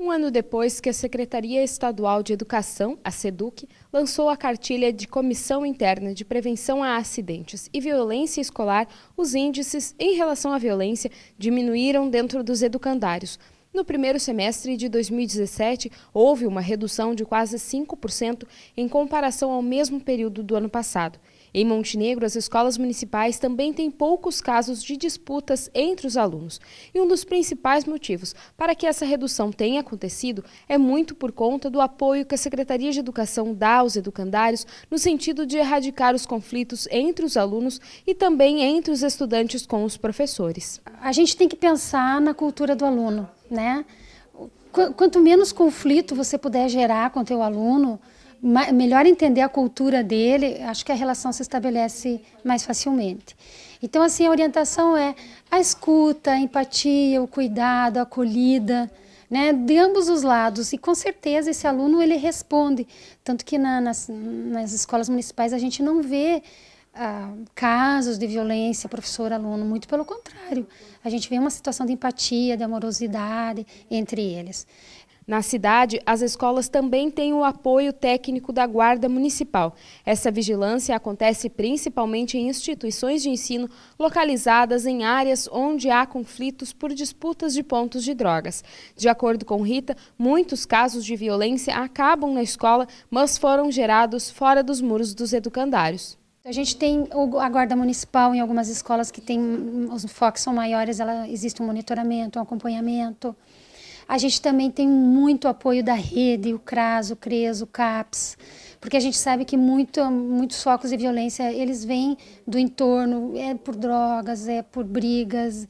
Um ano depois que a Secretaria Estadual de Educação, a SEDUC, lançou a cartilha de Comissão Interna de Prevenção a Acidentes e Violência Escolar, os índices em relação à violência diminuíram dentro dos educandários. No primeiro semestre de 2017, houve uma redução de quase 5% em comparação ao mesmo período do ano passado. Em Montenegro, as escolas municipais também têm poucos casos de disputas entre os alunos. E um dos principais motivos para que essa redução tenha acontecido é muito por conta do apoio que a Secretaria de Educação dá aos educandários no sentido de erradicar os conflitos entre os alunos e também entre os estudantes com os professores. A gente tem que pensar na cultura do aluno, né? Quanto menos conflito você puder gerar com o teu aluno, melhor entender a cultura dele, acho que a relação se estabelece mais facilmente. Então, assim, a orientação é a escuta, a empatia, o cuidado, a acolhida, né, de ambos os lados. E com certeza esse aluno ele responde, tanto que na, nas, nas escolas municipais a gente não vê ah, casos de violência professor-aluno, muito pelo contrário. A gente vê uma situação de empatia, de amorosidade entre eles. Na cidade, as escolas também têm o apoio técnico da Guarda Municipal. Essa vigilância acontece principalmente em instituições de ensino localizadas em áreas onde há conflitos por disputas de pontos de drogas. De acordo com Rita, muitos casos de violência acabam na escola, mas foram gerados fora dos muros dos educandários. A gente tem a guarda municipal em algumas escolas que tem os focos são maiores, ela existe um monitoramento, um acompanhamento. A gente também tem muito apoio da rede, o CRAS, o CRES, o CAPS, porque a gente sabe que muito, muitos focos de violência, eles vêm do entorno, é por drogas, é por brigas,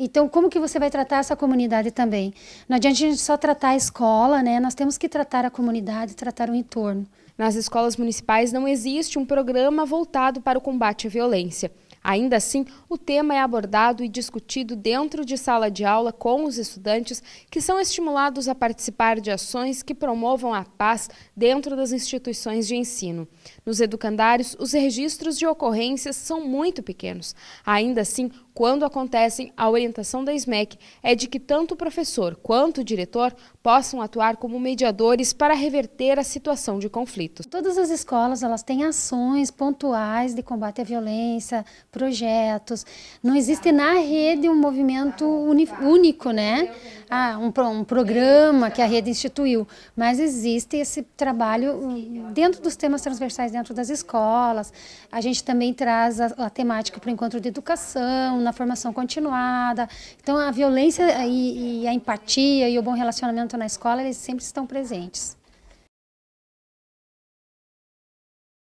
então, como que você vai tratar essa comunidade também? Não adianta a gente só tratar a escola, né? Nós temos que tratar a comunidade, tratar o entorno. Nas escolas municipais não existe um programa voltado para o combate à violência. Ainda assim, o tema é abordado e discutido dentro de sala de aula com os estudantes, que são estimulados a participar de ações que promovam a paz dentro das instituições de ensino. Nos educandários, os registros de ocorrências são muito pequenos. Ainda assim, quando acontecem, a orientação da SMEC é de que tanto o professor quanto o diretor possam atuar como mediadores para reverter a situação de conflitos. Todas as escolas elas têm ações pontuais de combate à violência, projetos. Não existe na rede um movimento único, né? Ah, um, um programa que a rede instituiu, mas existe esse trabalho hum, dentro dos temas transversais dentro das escolas. A gente também traz a, a temática para o encontro de educação, na formação continuada. Então, a violência e, e a empatia e o bom relacionamento na escola, eles sempre estão presentes.